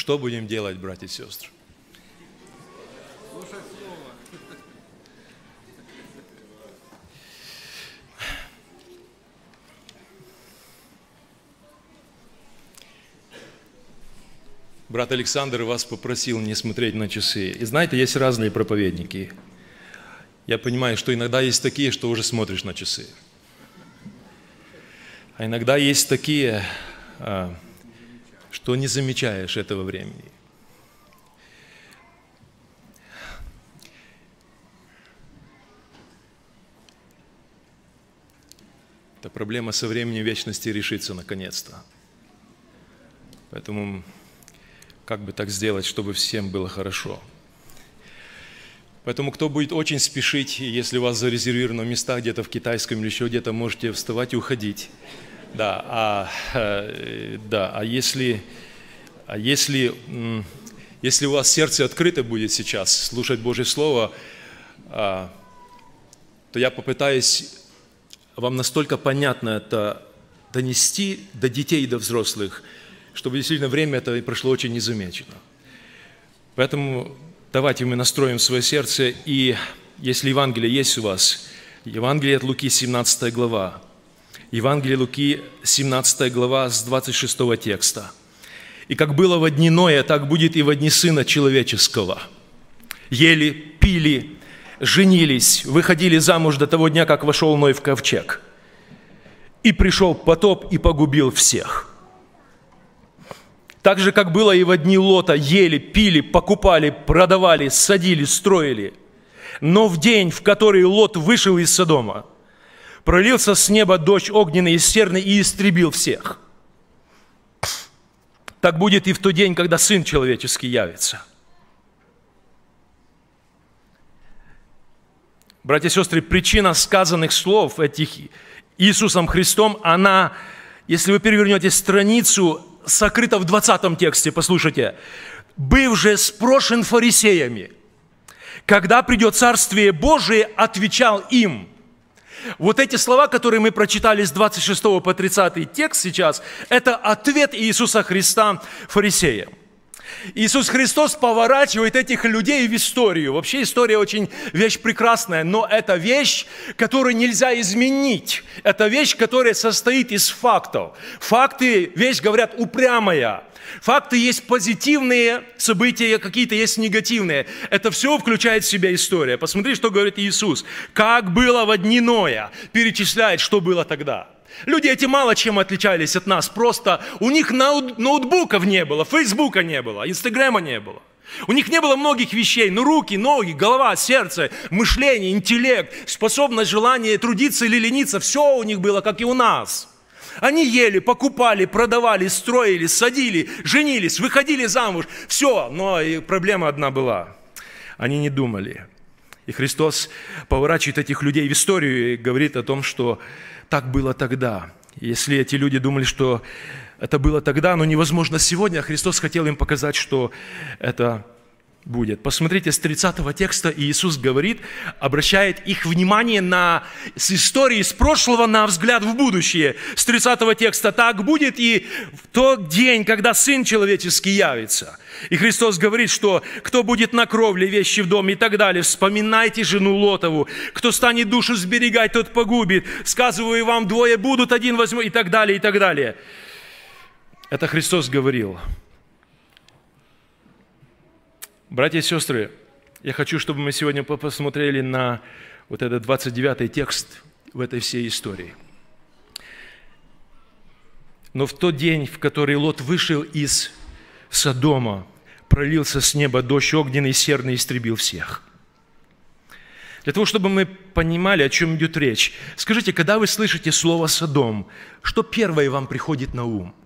Что будем делать, братья и сестры? Брат Александр вас попросил не смотреть на часы. И знаете, есть разные проповедники. Я понимаю, что иногда есть такие, что уже смотришь на часы. А иногда есть такие, а, что не замечаешь этого времени. Эта проблема со временем вечности решится наконец-то. Поэтому как бы так сделать, чтобы всем было хорошо? Поэтому кто будет очень спешить, если у вас зарезервированы места где-то в китайском или еще где-то, можете вставать и уходить. Да, а, э, да, а если, а если, если у вас сердце открыто будет сейчас слушать Божье Слово, а, то я попытаюсь вам настолько понятно это донести до детей и до взрослых, чтобы действительно время это прошло очень незамеченно. Поэтому давайте мы настроим свое сердце, и если Евангелие есть у вас, Евангелие от Луки, 17 глава, Евангелие Луки, 17 глава, с 26 текста. «И как было во дни Ноя, так будет и во дни Сына Человеческого. Ели, пили, женились, выходили замуж до того дня, как вошел Ной в ковчег. И пришел потоп и погубил всех». Так же, как было и во дни Лота, ели, пили, покупали, продавали, садили, строили. Но в день, в который Лот вышел из Содома – пролился с неба дождь огненный и серный и истребил всех. Так будет и в тот день, когда Сын Человеческий явится. Братья и сестры, причина сказанных слов этих Иисусом Христом, она, если вы перевернете страницу, сокрыта в 20 тексте, послушайте. «Быв же спрошен фарисеями, когда придет Царствие Божие, отвечал им – вот эти слова, которые мы прочитали с 26 по 30 текст сейчас, это ответ Иисуса Христа фарисеям. Иисус Христос поворачивает этих людей в историю. Вообще история очень вещь прекрасная, но это вещь, которую нельзя изменить. Это вещь, которая состоит из фактов. Факты, вещь, говорят, упрямая. Факты есть позитивные события, какие-то есть негативные. Это все включает в себя история. Посмотри, что говорит Иисус. Как было в одни Ноя. Перечисляет, что было тогда. Люди эти мало чем отличались от нас, просто у них ноутбуков не было, фейсбука не было, инстаграма не было. У них не было многих вещей, но ну, руки, ноги, голова, сердце, мышление, интеллект, способность, желание трудиться или лениться, все у них было, как и у нас. Они ели, покупали, продавали, строили, садили, женились, выходили замуж, все, но и проблема одна была. Они не думали. И Христос поворачивает этих людей в историю и говорит о том, что так было тогда. Если эти люди думали, что это было тогда, но невозможно сегодня, а Христос хотел им показать, что это будет. Посмотрите, с 30 текста Иисус говорит, обращает их внимание на, с истории, с прошлого на взгляд в будущее. С 30 текста так будет и в тот день, когда Сын Человеческий явится. И Христос говорит, что кто будет на кровле, вещи в доме и так далее, вспоминайте жену Лотову. Кто станет душу сберегать, тот погубит. Сказываю вам, двое будут, один возьму и так далее, и так далее. Это Христос говорил. Братья и сестры, я хочу, чтобы мы сегодня посмотрели на вот этот 29 текст в этой всей истории. Но в тот день, в который Лот вышел из Содома, пролился с неба дождь огненный, серный истребил всех. Для того, чтобы мы понимали, о чем идет речь, скажите, когда вы слышите слово «Содом», что первое вам приходит на ум –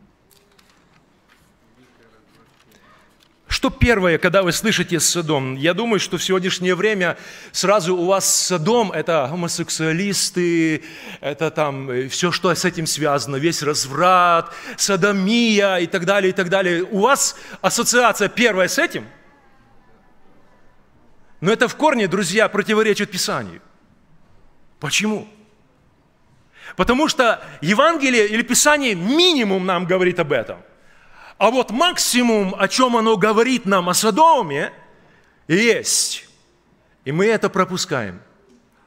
Что первое, когда вы слышите Содом? Я думаю, что в сегодняшнее время сразу у вас Содом – это гомосексуалисты, это там э, все, что с этим связано, весь разврат, садомия и так далее, и так далее. У вас ассоциация первая с этим? Но это в корне, друзья, противоречит Писанию. Почему? Потому что Евангелие или Писание минимум нам говорит об этом – а вот максимум, о чем оно говорит нам о Содоме, есть. И мы это пропускаем.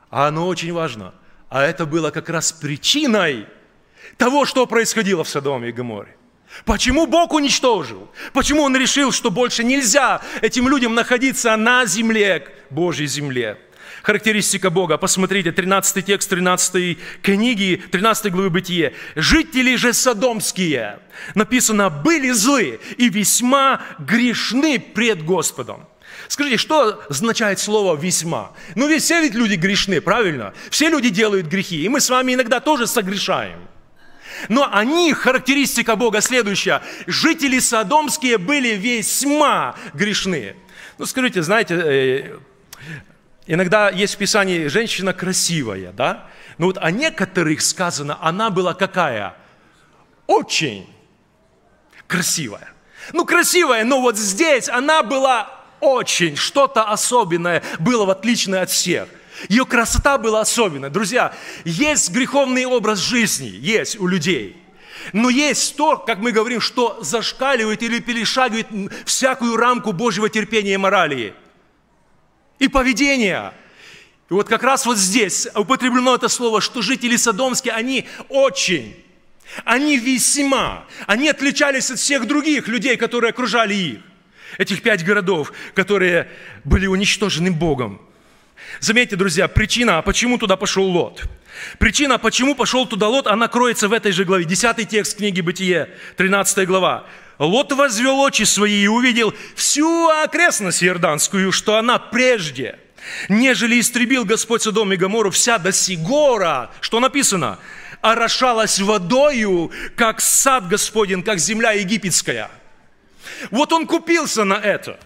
А оно очень важно. А это было как раз причиной того, что происходило в Содоме и Гоморе. Почему Бог уничтожил? Почему Он решил, что больше нельзя этим людям находиться на земле, Божьей земле? характеристика Бога. Посмотрите, 13 текст 13 книги, 13 главы Бытия. «Жители же содомские, написано, были злы и весьма грешны пред Господом». Скажите, что означает слово «весьма»? Ну ведь все ведь люди грешны, правильно? Все люди делают грехи, и мы с вами иногда тоже согрешаем. Но они, характеристика Бога следующая, жители содомские были весьма грешны. Ну скажите, знаете, э, Иногда есть в Писании женщина красивая, да? Но вот о некоторых сказано, она была какая? Очень красивая. Ну, красивая, но вот здесь она была очень, что-то особенное было в отличие от всех. Ее красота была особенная. Друзья, есть греховный образ жизни, есть у людей. Но есть то, как мы говорим, что зашкаливает или перешагивает всякую рамку Божьего терпения и морали и поведения. И вот как раз вот здесь употреблено это слово, что жители Содомские, они очень, они весьма, они отличались от всех других людей, которые окружали их. Этих пять городов, которые были уничтожены Богом. Заметьте, друзья, причина, почему туда пошел Лот. Причина, почему пошел туда Лот, она кроется в этой же главе. Десятый текст книги «Бытие», 13 глава. Лот возвел очи свои и увидел всю окрестность Иорданскую, что она прежде, нежели истребил Господь Содом и Гамору, вся до Сигора, что написано, орошалась водою, как сад Господень, как земля египетская. Вот он купился на это.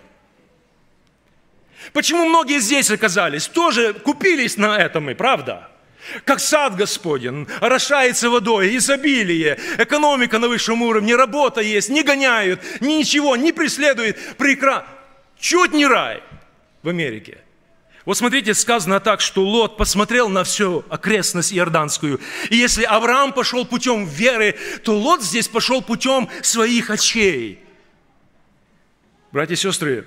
Почему многие здесь оказались? Тоже купились на этом, и правда? Как сад Господен, орошается водой, изобилие, экономика на высшем уровне, работа есть, не гоняют, ничего, не преследует. Прекра... Чуть не рай в Америке. Вот смотрите, сказано так, что Лот посмотрел на всю окрестность Иорданскую. И если Авраам пошел путем веры, то Лот здесь пошел путем своих очей. Братья и сестры,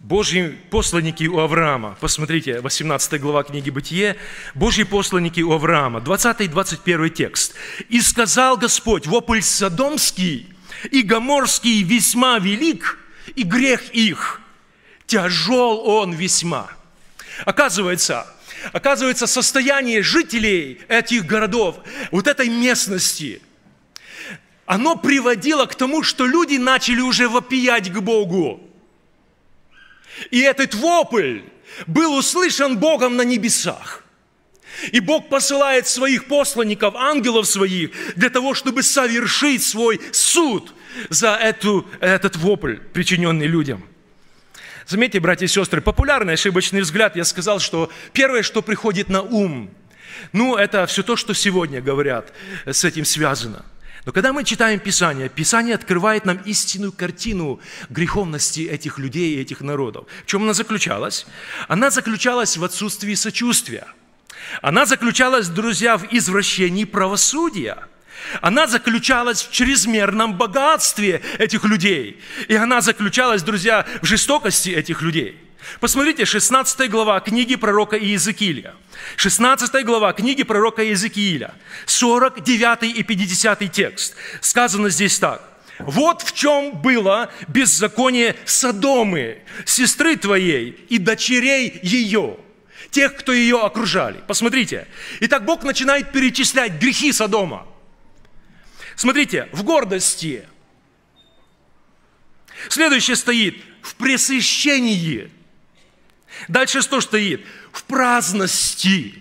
Божьи посланники у Авраама. Посмотрите, 18 глава книги Бытие. Божьи посланники у Авраама. 20-21 текст. «И сказал Господь, вопль Содомский и Гоморский весьма велик, и грех их, тяжел он весьма». Оказывается, оказывается, состояние жителей этих городов, вот этой местности, оно приводило к тому, что люди начали уже вопиять к Богу. И этот вопль был услышан Богом на небесах. И Бог посылает своих посланников, ангелов своих, для того, чтобы совершить свой суд за эту, этот вопль, причиненный людям. Заметьте, братья и сестры, популярный ошибочный взгляд, я сказал, что первое, что приходит на ум, ну, это все то, что сегодня говорят, с этим связано – но когда мы читаем Писание, Писание открывает нам истинную картину греховности этих людей и этих народов. В чем она заключалась? Она заключалась в отсутствии сочувствия. Она заключалась, друзья, в извращении правосудия. Она заключалась в чрезмерном богатстве этих людей. И она заключалась, друзья, в жестокости этих людей – Посмотрите, 16 глава книги пророка Иезекииля. 16 глава книги пророка Иезекииля, 49 и 50 текст. Сказано здесь так. «Вот в чем было беззаконие Содомы, сестры твоей и дочерей ее» тех, кто ее окружали. Посмотрите. Итак, Бог начинает перечислять грехи Содома. Смотрите, в гордости. Следующее стоит в пресыщении – Дальше что стоит? В праздности.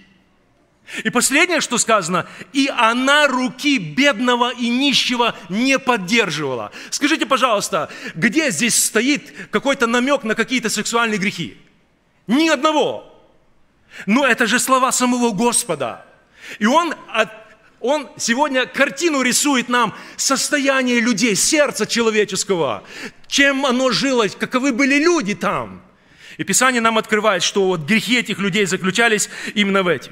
И последнее, что сказано, и она руки бедного и нищего не поддерживала. Скажите, пожалуйста, где здесь стоит какой-то намек на какие-то сексуальные грехи? Ни одного. Но это же слова самого Господа. И он, он сегодня картину рисует нам состояние людей, сердца человеческого, чем оно жилось, каковы были люди там – и Писание нам открывает, что вот грехи этих людей заключались именно в этих.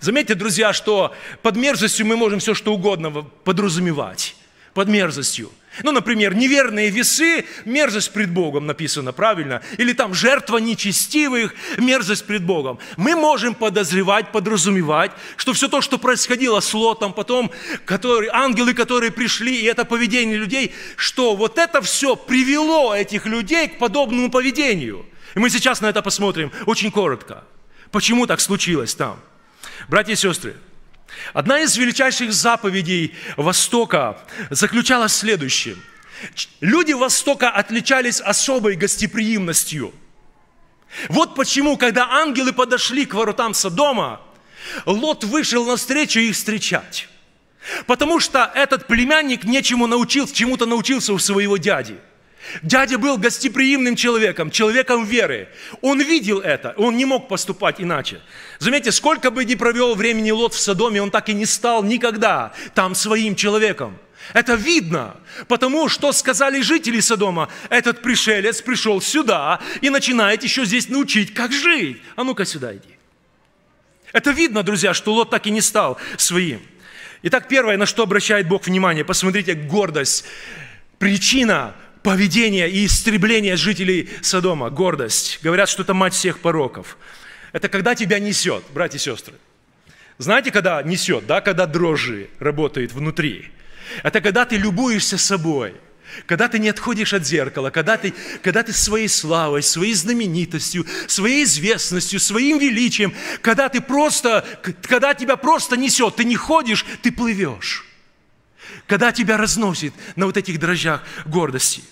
Заметьте, друзья, что под мерзостью мы можем все что угодно подразумевать. Под мерзостью. Ну, например, неверные весы – мерзость пред Богом, написано правильно, или там жертва нечестивых – мерзость пред Богом. Мы можем подозревать, подразумевать, что все то, что происходило с Лотом, потом которые, ангелы, которые пришли, и это поведение людей, что вот это все привело этих людей к подобному поведению. И мы сейчас на это посмотрим очень коротко. Почему так случилось там? Братья и сестры, Одна из величайших заповедей Востока заключалась в следующем. Люди Востока отличались особой гостеприимностью. Вот почему, когда ангелы подошли к воротам Содома, Лот вышел навстречу их встречать. Потому что этот племянник нечему научился, чему-то научился у своего дяди – Дядя был гостеприимным человеком, человеком веры. Он видел это, он не мог поступать иначе. Заметьте, сколько бы ни провел времени Лот в Содоме, он так и не стал никогда там своим человеком. Это видно, потому что сказали жители Содома, этот пришелец пришел сюда и начинает еще здесь научить, как жить. А ну-ка сюда иди. Это видно, друзья, что Лот так и не стал своим. Итак, первое, на что обращает Бог внимание, посмотрите, гордость. Причина поведение и истребление жителей Содома, гордость. Говорят, что это мать всех пороков. Это когда тебя несет, братья и сестры. Знаете, когда несет, да, когда дрожжи работают внутри. Это когда ты любуешься собой, когда ты не отходишь от зеркала, когда ты, когда ты своей славой, своей знаменитостью, своей известностью, своим величием, когда ты просто, когда тебя просто несет, ты не ходишь, ты плывешь. Когда тебя разносит на вот этих дрожжах гордости.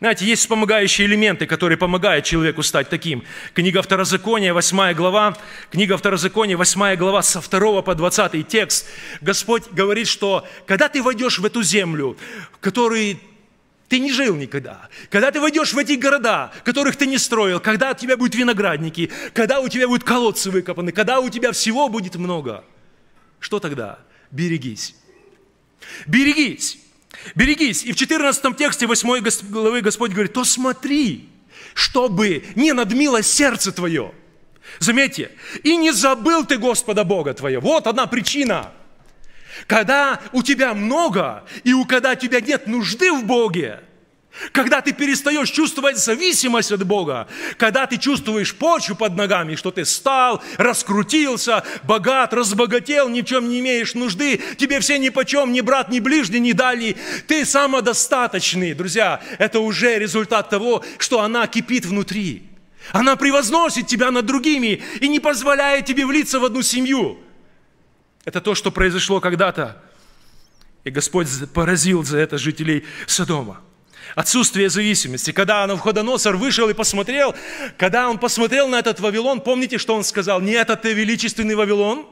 Знаете, есть вспомогающие элементы, которые помогают человеку стать таким. Книга Второзакония, 8 глава, книга Второзакония, 8 глава, со 2 по 20 текст. Господь говорит, что когда ты войдешь в эту землю, в которой ты не жил никогда, когда ты войдешь в эти города, которых ты не строил, когда у тебя будут виноградники, когда у тебя будут колодцы выкопаны, когда у тебя всего будет много, что тогда? Берегись. Берегись, берегись. И в 14 тексте 8 главы Господь говорит, то смотри, чтобы не надмило сердце твое. Заметьте, и не забыл ты Господа Бога твоего. Вот одна причина. Когда у тебя много, и у когда у тебя нет нужды в Боге, когда ты перестаешь чувствовать зависимость от Бога, когда ты чувствуешь почву под ногами, что ты стал, раскрутился, богат, разбогател, ни в чем не имеешь нужды, тебе все ни по чем, ни брат, ни ближний, ни дальний, ты самодостаточный, друзья. Это уже результат того, что она кипит внутри. Она превозносит тебя над другими и не позволяет тебе влиться в одну семью. Это то, что произошло когда-то. И Господь поразил за это жителей Содома. Отсутствие зависимости. Когда он в ходоносор вышел и посмотрел, когда он посмотрел на этот Вавилон, помните, что он сказал? Не этот величественный Вавилон,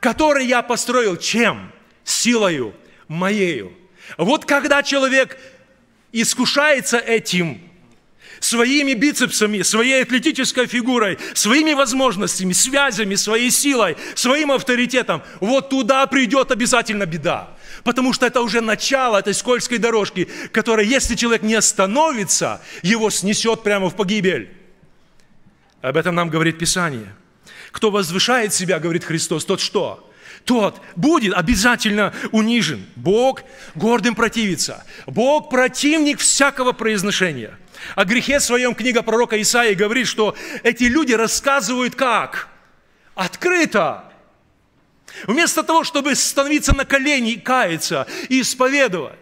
который я построил чем? Силою моею. Вот когда человек искушается этим, своими бицепсами, своей атлетической фигурой, своими возможностями, связями, своей силой, своим авторитетом, вот туда придет обязательно беда. Потому что это уже начало этой скользкой дорожки, которая, если человек не остановится, его снесет прямо в погибель. Об этом нам говорит Писание. Кто возвышает себя, говорит Христос, тот что? Тот будет обязательно унижен. Бог гордым противится. Бог противник всякого произношения. О грехе своем книга пророка Исаии говорит, что эти люди рассказывают как? Открыто. Вместо того, чтобы становиться на колени и каяться, и исповедовать,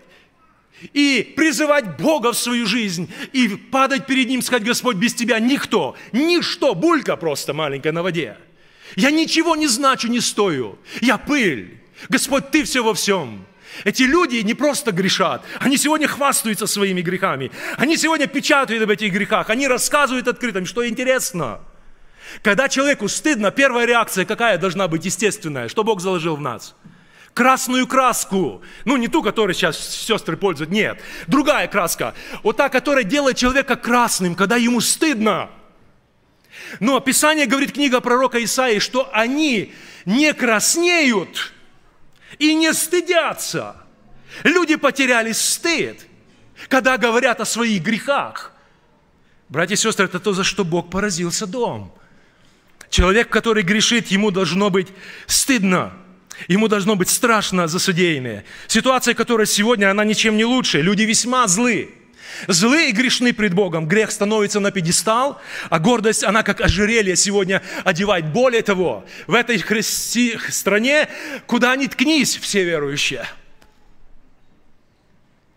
и призывать Бога в свою жизнь, и падать перед Ним, сказать, Господь, без Тебя никто, ничто, булька просто маленькая на воде. Я ничего не значу, не стою. Я пыль. Господь, Ты все во всем. Эти люди не просто грешат, они сегодня хвастаются своими грехами, они сегодня печатают об этих грехах, они рассказывают открытым, что интересно. Когда человеку стыдно, первая реакция какая должна быть естественная? Что Бог заложил в нас? красную краску. Ну, не ту, которую сейчас сестры пользуют, нет. Другая краска. Вот та, которая делает человека красным, когда ему стыдно. Но Писание говорит, книга пророка Исаии, что они не краснеют, и не стыдятся. Люди потеряли стыд, когда говорят о своих грехах. Братья и сестры, это то, за что Бог поразился дом. Человек, который грешит, ему должно быть стыдно. Ему должно быть страшно за содеянное. Ситуация, которая сегодня, она ничем не лучше. Люди весьма злы. Злые и грешны пред Богом. Грех становится на пьедестал, а гордость, она как ожерелье сегодня одевает. Более того, в этой христи... стране, куда ни ткнись, все верующие.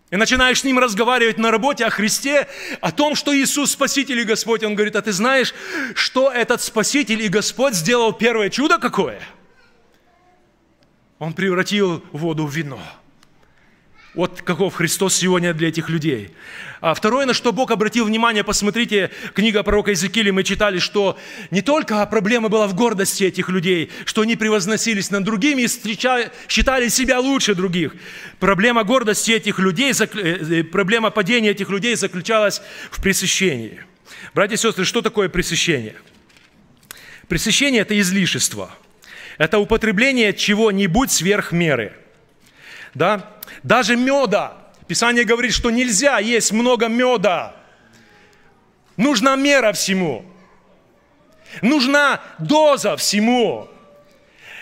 И начинаешь с ним разговаривать на работе о Христе, о том, что Иисус Спаситель и Господь. Он говорит, а ты знаешь, что этот Спаситель и Господь сделал первое чудо какое? Он превратил воду в вино. Вот каков Христос сегодня для этих людей. А второе, на что Бог обратил внимание, посмотрите, книга пророка Иезекииля, мы читали, что не только проблема была в гордости этих людей, что они превозносились над другими и считали себя лучше других. Проблема гордости этих людей, э, э, проблема падения этих людей заключалась в пресыщении. Братья и сестры, что такое пресыщение? Пресыщение – это излишество. Это употребление чего-нибудь сверх меры. Да? Даже меда. Писание говорит, что нельзя есть много меда. Нужна мера всему. Нужна доза всему.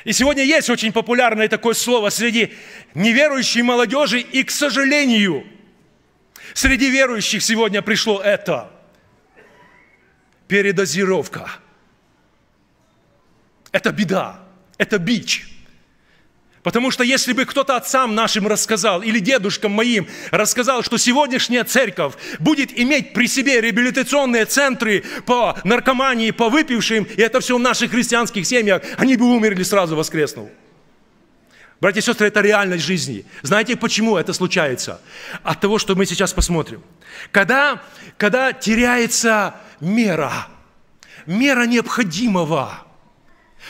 И сегодня есть очень популярное такое слово среди неверующей молодежи, и, к сожалению, среди верующих сегодня пришло это. Передозировка. Это беда, это бич. Потому что если бы кто-то отцам нашим рассказал, или дедушкам моим рассказал, что сегодняшняя церковь будет иметь при себе реабилитационные центры по наркомании, по выпившим, и это все в наших христианских семьях, они бы умерли сразу воскреснув. Братья и сестры, это реальность жизни. Знаете, почему это случается? От того, что мы сейчас посмотрим. Когда, когда теряется мера, мера необходимого,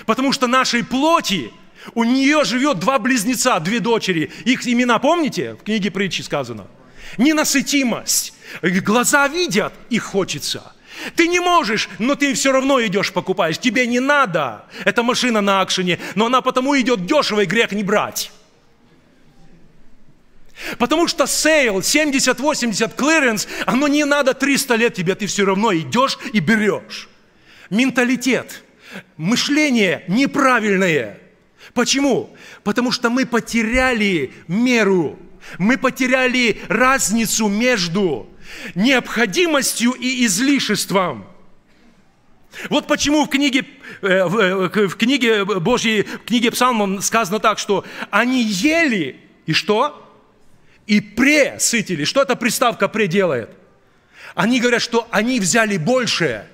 потому что нашей плоти – у нее живет два близнеца, две дочери. Их имена помните? В книге притчи сказано. Ненасытимость. Глаза видят, их хочется. Ты не можешь, но ты все равно идешь покупаешь. Тебе не надо. Это машина на акшене, но она потому идет дешево, и грех не брать. Потому что сейл 70-80 клиренс, оно не надо 300 лет тебе, ты все равно идешь и берешь. Менталитет, мышление неправильное – Почему? Потому что мы потеряли меру, мы потеряли разницу между необходимостью и излишеством. Вот почему в книге, э, э, в книге Божьей, в книге Псалмом сказано так, что они ели, и что? И пресытили. Что эта приставка «пре» делает? Они говорят, что они взяли больше,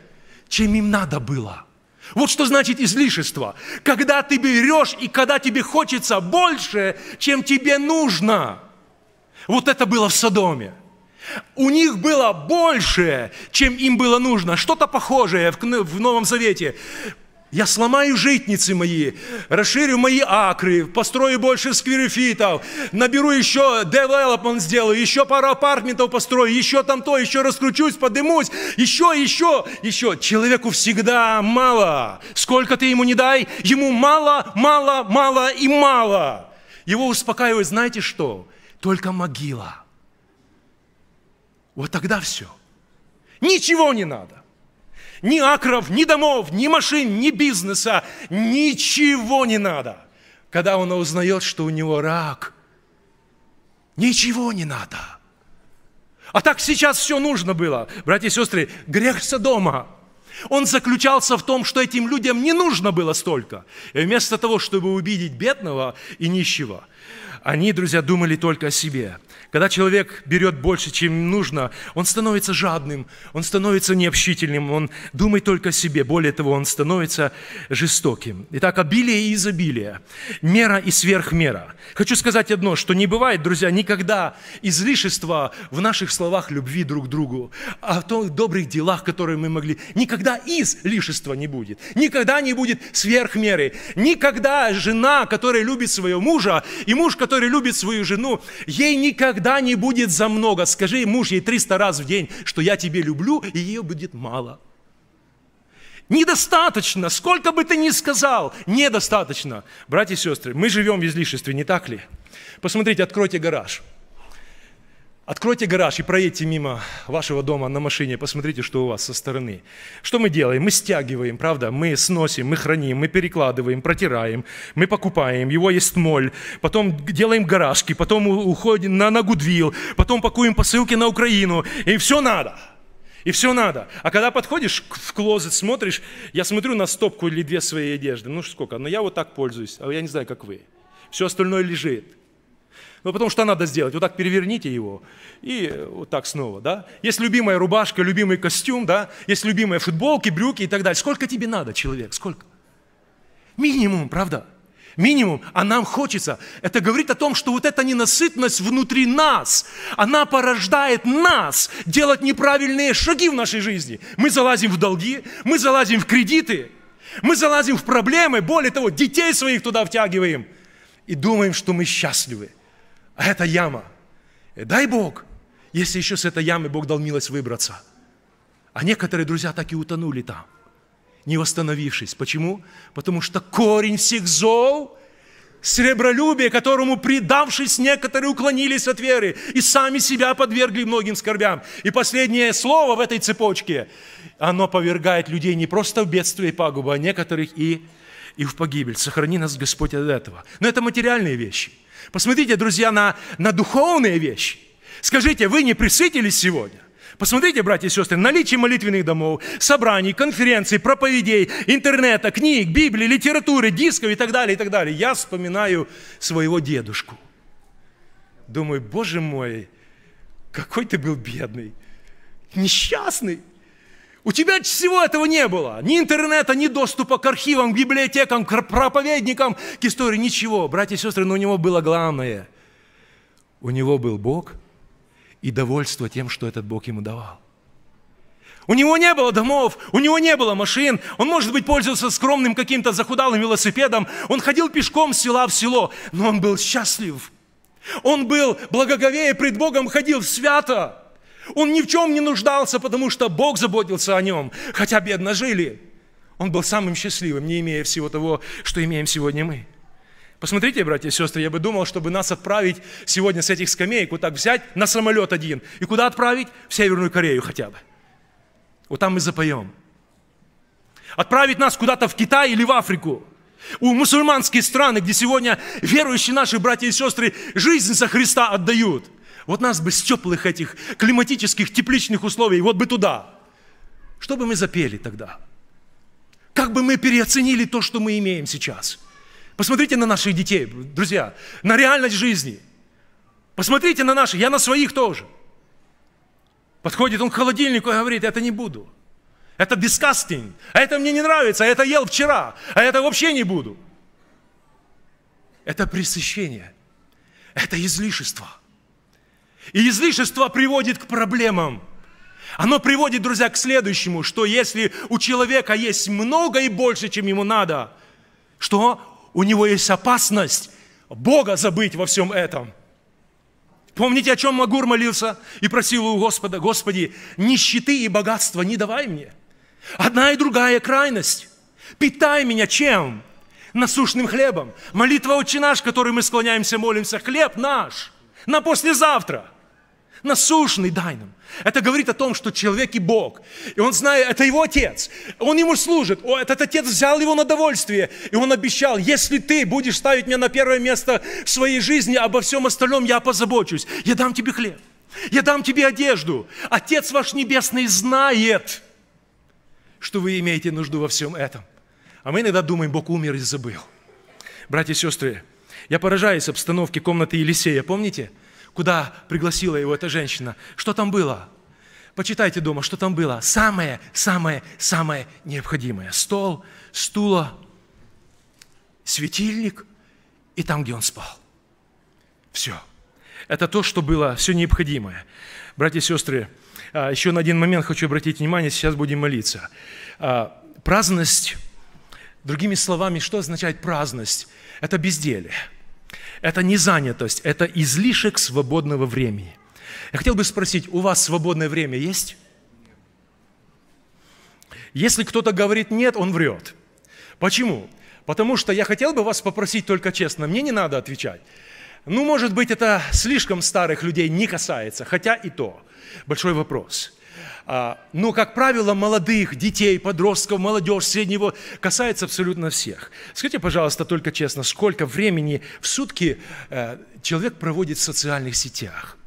чем им надо было – вот что значит излишество. Когда ты берешь и когда тебе хочется больше, чем тебе нужно. Вот это было в Содоме. У них было больше, чем им было нужно. Что-то похожее в Новом Завете. Я сломаю житницы мои, расширю мои акры, построю больше скверифитов, наберу еще девелопмент сделаю, еще пару апартментов построю, еще там то, еще раскручусь, подымусь, еще, еще, еще. Человеку всегда мало. Сколько ты ему не дай, ему мало, мало, мало и мало. Его успокаивает, знаете что? Только могила. Вот тогда все. Ничего не надо. Ни акров, ни домов, ни машин, ни бизнеса, ничего не надо. Когда он узнает, что у него рак, ничего не надо. А так сейчас все нужно было. Братья и сестры, грех Содома, он заключался в том, что этим людям не нужно было столько. И вместо того, чтобы убедить бедного и нищего, они, друзья, думали только о себе. Когда человек берет больше, чем нужно, он становится жадным, он становится необщительным, он думает только о себе. Более того, он становится жестоким. Итак, обилие и изобилие, мера и сверхмера. Хочу сказать одно, что не бывает, друзья, никогда излишества в наших словах любви друг к другу, о а том добрых делах, которые мы могли. Никогда излишества не будет. Никогда не будет сверхмеры. Никогда жена, которая любит своего мужа, и муж, который любит свою жену, ей никогда никогда не будет за много. Скажи муж ей 300 раз в день, что я тебе люблю, и ее будет мало. Недостаточно, сколько бы ты ни сказал, недостаточно. Братья и сестры, мы живем в излишестве, не так ли? Посмотрите, откройте гараж – Откройте гараж и проедьте мимо вашего дома на машине, посмотрите, что у вас со стороны. Что мы делаем? Мы стягиваем, правда? Мы сносим, мы храним, мы перекладываем, протираем, мы покупаем, его есть моль, потом делаем гаражки, потом уходим на, Нагудвил, потом пакуем посылки на Украину, и все надо. И все надо. А когда подходишь в клозет, смотришь, я смотрю на стопку или две своей одежды, ну сколько, но я вот так пользуюсь, а я не знаю, как вы. Все остальное лежит. Ну, потому что надо сделать. Вот так переверните его и э, вот так снова, да? Есть любимая рубашка, любимый костюм, да? Есть любимые футболки, брюки и так далее. Сколько тебе надо, человек? Сколько? Минимум, правда? Минимум. А нам хочется. Это говорит о том, что вот эта ненасытность внутри нас, она порождает нас делать неправильные шаги в нашей жизни. Мы залазим в долги, мы залазим в кредиты, мы залазим в проблемы, более того, детей своих туда втягиваем и думаем, что мы счастливы – а это яма. И э, дай Бог, если еще с этой ямы Бог дал милость выбраться. А некоторые друзья так и утонули там, не восстановившись. Почему? Потому что корень всех зол – сребролюбие, которому, предавшись, некоторые уклонились от веры и сами себя подвергли многим скорбям. И последнее слово в этой цепочке – оно повергает людей не просто в бедствие и пагубу, а некоторых и, и в погибель. Сохрани нас, Господь, от этого. Но это материальные вещи. Посмотрите, друзья, на, на духовные вещи. Скажите, вы не присытились сегодня? Посмотрите, братья и сестры, наличие молитвенных домов, собраний, конференций, проповедей, интернета, книг, Библии, литературы, дисков и так далее, и так далее. Я вспоминаю своего дедушку. Думаю, боже мой, какой ты был бедный, несчастный. У тебя всего этого не было. Ни интернета, ни доступа к архивам, к библиотекам, к проповедникам, к истории, ничего. Братья и сестры, но у него было главное. У него был Бог и довольство тем, что этот Бог ему давал. У него не было домов, у него не было машин, он, может быть, пользовался скромным каким-то захудалым велосипедом, он ходил пешком с села в село, но он был счастлив. Он был благоговея пред Богом, ходил свято. Он ни в чем не нуждался, потому что Бог заботился о нем, хотя бедно жили. Он был самым счастливым, не имея всего того, что имеем сегодня мы. Посмотрите, братья и сестры, я бы думал, чтобы нас отправить сегодня с этих скамеек, вот так взять на самолет один. И куда отправить? В Северную Корею хотя бы. Вот там мы запоем. Отправить нас куда-то в Китай или в Африку. У мусульманские страны, где сегодня верующие наши братья и сестры жизнь за Христа отдают – вот нас бы с теплых этих климатических, тепличных условий, вот бы туда. Что бы мы запели тогда? Как бы мы переоценили то, что мы имеем сейчас? Посмотрите на наших детей, друзья, на реальность жизни. Посмотрите на наших, я на своих тоже. Подходит он к холодильнику и говорит, это не буду. Это disgusting, а это мне не нравится, а это ел вчера, а это вообще не буду. Это пресыщение, это излишество – и излишество приводит к проблемам. Оно приводит, друзья, к следующему, что если у человека есть много и больше, чем ему надо, что у него есть опасность Бога забыть во всем этом. Помните, о чем Магур молился и просил у Господа, Господи, нищеты и богатства не давай мне. Одна и другая крайность. Питай меня чем? Насущным хлебом. Молитва «Отче наш», которой мы склоняемся, молимся, хлеб наш на послезавтра – насущный дай нам. Это говорит о том, что человек и Бог. И он знает, это его отец. Он ему служит. О, этот отец взял его на довольствие. И он обещал, если ты будешь ставить меня на первое место в своей жизни, обо всем остальном я позабочусь. Я дам тебе хлеб. Я дам тебе одежду. Отец ваш небесный знает, что вы имеете нужду во всем этом. А мы иногда думаем, Бог умер и забыл. Братья и сестры, я поражаюсь обстановке комнаты Елисея. Помните? куда пригласила его эта женщина. Что там было? Почитайте дома, что там было. Самое, самое, самое необходимое. Стол, стула, светильник и там, где он спал. Все. Это то, что было все необходимое. Братья и сестры, а, еще на один момент хочу обратить внимание, сейчас будем молиться. А, праздность, другими словами, что означает праздность? Это безделие – это не занятость, это излишек свободного времени. Я хотел бы спросить, у вас свободное время есть? Если кто-то говорит «нет», он врет. Почему? Потому что я хотел бы вас попросить только честно, мне не надо отвечать. Ну, может быть, это слишком старых людей не касается, хотя и то. Большой вопрос – а, но, как правило, молодых, детей, подростков, молодежь, среднего касается абсолютно всех. Скажите, пожалуйста, только честно, сколько времени в сутки э, человек проводит в социальных сетях?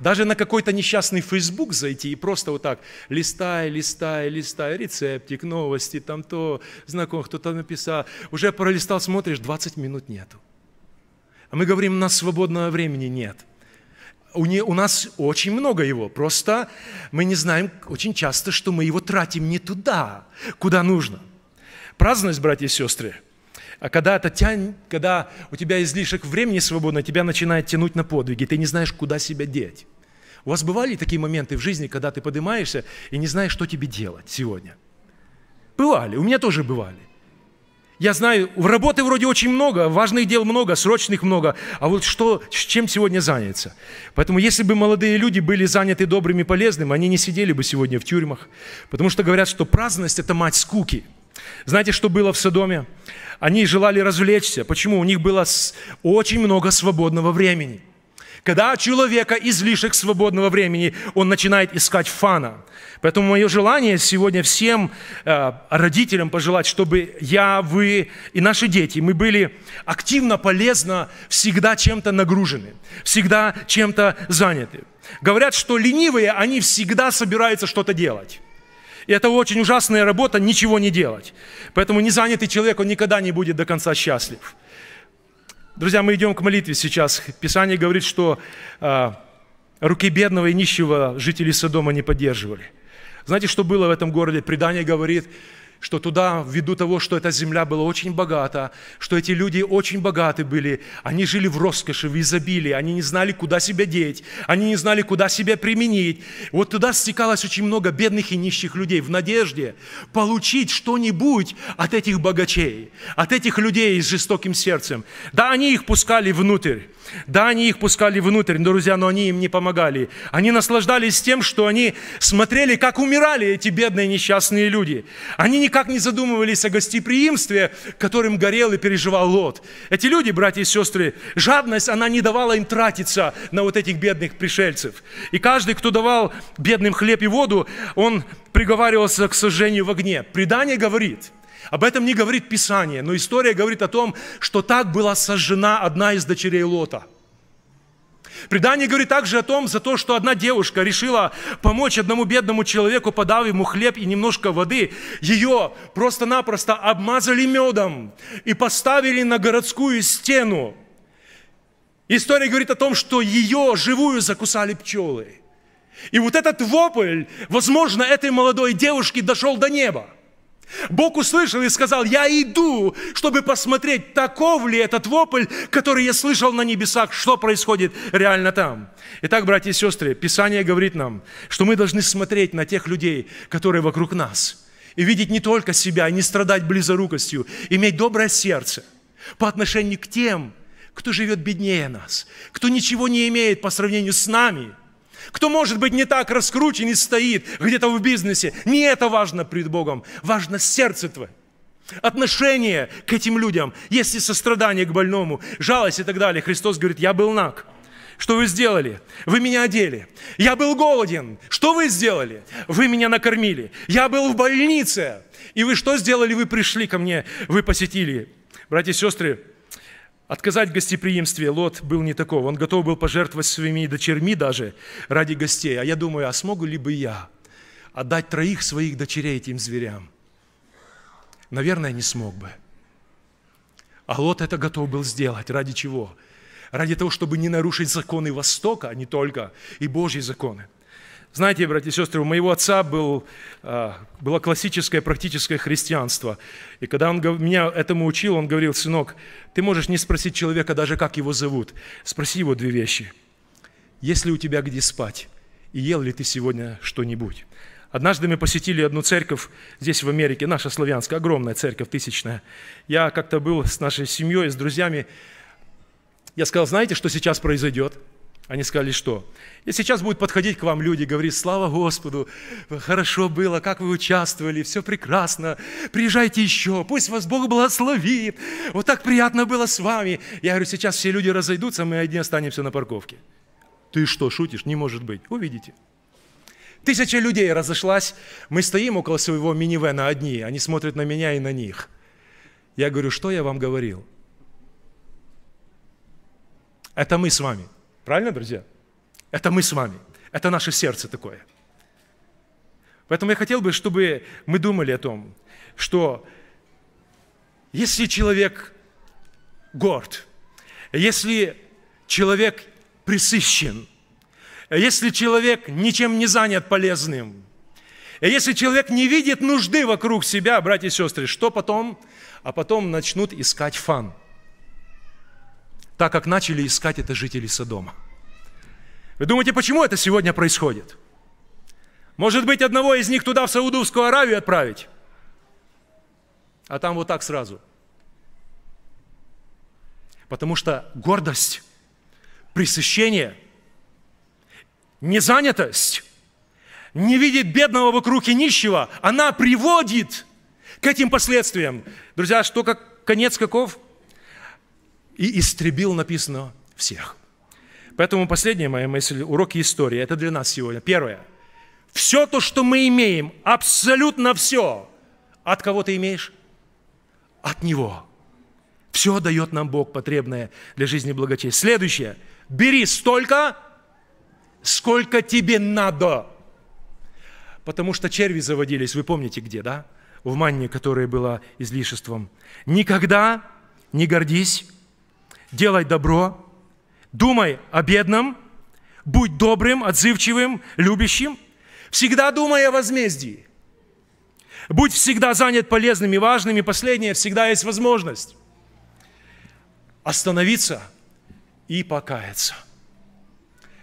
Даже на какой-то несчастный Facebook зайти и просто вот так, листай, листай, листай, рецептик, новости, там то, знаком, кто-то написал. Уже пролистал, смотришь, 20 минут нету. А мы говорим, у нас свободного времени нет – у, не, у нас очень много его, просто мы не знаем очень часто, что мы его тратим не туда, куда нужно. Праздность, братья и сестры, а когда, это тянь, когда у тебя излишек времени свободно, тебя начинает тянуть на подвиги, ты не знаешь, куда себя деть. У вас бывали такие моменты в жизни, когда ты поднимаешься и не знаешь, что тебе делать сегодня? Бывали, у меня тоже бывали. Я знаю, в работы вроде очень много, важных дел много, срочных много, а вот что, с чем сегодня заняться? Поэтому если бы молодые люди были заняты добрым и полезным, они не сидели бы сегодня в тюрьмах, потому что говорят, что праздность – это мать скуки. Знаете, что было в Содоме? Они желали развлечься. Почему? У них было очень много свободного времени. Когда у человека излишек свободного времени, он начинает искать фана. Поэтому мое желание сегодня всем э, родителям пожелать, чтобы я, вы и наши дети, мы были активно, полезно, всегда чем-то нагружены, всегда чем-то заняты. Говорят, что ленивые, они всегда собираются что-то делать. И это очень ужасная работа, ничего не делать. Поэтому незанятый человек, он никогда не будет до конца счастлив. Друзья, мы идем к молитве сейчас. Писание говорит, что э, руки бедного и нищего жители Содома не поддерживали. Знаете, что было в этом городе? Предание говорит, что туда, ввиду того, что эта земля была очень богата, что эти люди очень богаты были, они жили в роскоши, в изобилии, они не знали, куда себя деть, они не знали, куда себя применить. Вот туда стекалось очень много бедных и нищих людей в надежде получить что-нибудь от этих богачей, от этих людей с жестоким сердцем. Да, они их пускали внутрь, да, они их пускали внутрь, но, друзья, но они им не помогали. Они наслаждались тем, что они смотрели, как умирали эти бедные несчастные люди. Они не никак не задумывались о гостеприимстве, которым горел и переживал Лот. Эти люди, братья и сестры, жадность, она не давала им тратиться на вот этих бедных пришельцев. И каждый, кто давал бедным хлеб и воду, он приговаривался к сожжению в огне. Предание говорит – об этом не говорит Писание, но история говорит о том, что так была сожжена одна из дочерей Лота – Предание говорит также о том, за то, что одна девушка решила помочь одному бедному человеку, подав ему хлеб и немножко воды. Ее просто-напросто обмазали медом и поставили на городскую стену. История говорит о том, что ее живую закусали пчелы. И вот этот вопль, возможно, этой молодой девушке дошел до неба. Бог услышал и сказал, я иду, чтобы посмотреть, таков ли этот вопль, который я слышал на небесах, что происходит реально там. Итак, братья и сестры, Писание говорит нам, что мы должны смотреть на тех людей, которые вокруг нас, и видеть не только себя, и не страдать близорукостью, иметь доброе сердце по отношению к тем, кто живет беднее нас, кто ничего не имеет по сравнению с нами – кто, может быть, не так раскручен и стоит где-то в бизнесе. Не это важно пред Богом. Важно сердце твое. Отношение к этим людям. Есть ли сострадание к больному, жалость и так далее. Христос говорит, я был наг. Что вы сделали? Вы меня одели. Я был голоден. Что вы сделали? Вы меня накормили. Я был в больнице. И вы что сделали? Вы пришли ко мне, вы посетили. Братья и сестры, Отказать в гостеприимстве Лот был не такого. Он готов был пожертвовать своими дочерьми даже ради гостей. А я думаю, а смогу ли бы я отдать троих своих дочерей этим зверям? Наверное, не смог бы. А Лот это готов был сделать. Ради чего? Ради того, чтобы не нарушить законы Востока, а не только, и Божьи законы. Знаете, братья и сестры, у моего отца был, а, было классическое практическое христианство. И когда он меня этому учил, он говорил, сынок, ты можешь не спросить человека даже, как его зовут. Спроси его две вещи. Есть ли у тебя где спать? И ел ли ты сегодня что-нибудь? Однажды мы посетили одну церковь здесь, в Америке, наша славянская, огромная церковь, тысячная. Я как-то был с нашей семьей, с друзьями. Я сказал, знаете, что сейчас произойдет? Они сказали, что? И сейчас будут подходить к вам люди, говорить, слава Господу, хорошо было, как вы участвовали, все прекрасно, приезжайте еще, пусть вас Бог благословит, вот так приятно было с вами. Я говорю, сейчас все люди разойдутся, мы одни останемся на парковке. Ты что, шутишь? Не может быть. Увидите. Тысяча людей разошлась, мы стоим около своего минивена одни, они смотрят на меня и на них. Я говорю, что я вам говорил? Это мы с вами – Правильно, друзья? Это мы с вами. Это наше сердце такое. Поэтому я хотел бы, чтобы мы думали о том, что если человек горд, если человек присыщен, если человек ничем не занят полезным, если человек не видит нужды вокруг себя, братья и сестры, что потом? А потом начнут искать фан – так как начали искать это жители Содома. Вы думаете, почему это сегодня происходит? Может быть, одного из них туда, в Саудовскую Аравию отправить? А там вот так сразу. Потому что гордость, пресыщение, незанятость, не видит бедного вокруг и нищего, она приводит к этим последствиям. Друзья, что как конец каков? и истребил, написано, всех. Поэтому последняя моя мысль, уроки истории, это для нас сегодня. Первое. Все то, что мы имеем, абсолютно все, от кого ты имеешь? От Него. Все дает нам Бог потребное для жизни благочестия. Следующее. Бери столько, сколько тебе надо. Потому что черви заводились, вы помните где, да? В манне, которая была излишеством. Никогда не гордись делай добро, думай о бедном, будь добрым, отзывчивым, любящим, всегда думай о возмездии. Будь всегда занят полезным и важным, и последнее, всегда есть возможность остановиться и покаяться.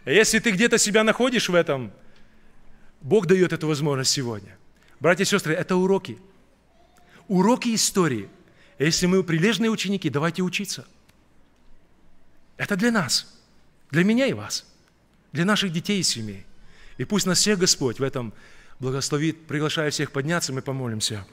Если ты где-то себя находишь в этом, Бог дает эту возможность сегодня. Братья и сестры, это уроки. Уроки истории. Если мы прилежные ученики, давайте учиться – это для нас, для меня и вас, для наших детей и семей. И пусть нас всех Господь в этом благословит. Приглашаю всех подняться, мы помолимся.